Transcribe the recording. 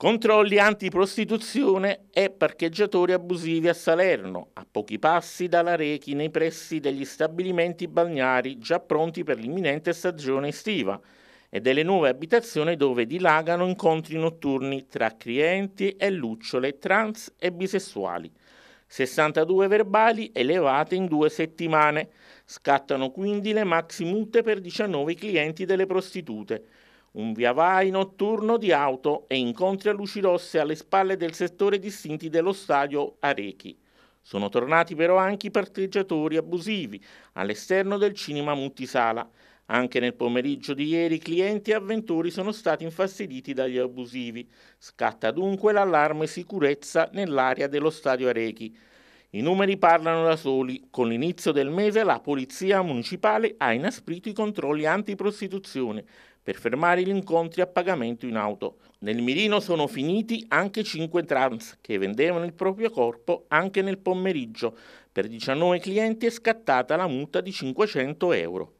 Controlli antiprostituzione e parcheggiatori abusivi a Salerno, a pochi passi dalla Rechi nei pressi degli stabilimenti balneari già pronti per l'imminente stagione estiva e delle nuove abitazioni dove dilagano incontri notturni tra clienti e lucciole trans e bisessuali. 62 verbali elevate in due settimane. Scattano quindi le maxi multe per 19 clienti delle prostitute un via vai notturno di auto e incontri a luci rosse alle spalle del settore distinti dello stadio Arechi. Sono tornati però anche i parteggiatori abusivi all'esterno del cinema multisala. Anche nel pomeriggio di ieri clienti e avventori sono stati infastiditi dagli abusivi. Scatta dunque l'allarme sicurezza nell'area dello stadio Arechi. I numeri parlano da soli. Con l'inizio del mese la Polizia Municipale ha inasprito i controlli antiprostituzione per fermare gli incontri a pagamento in auto. Nel mirino sono finiti anche 5 trans che vendevano il proprio corpo anche nel pomeriggio. Per 19 clienti è scattata la multa di 500 euro.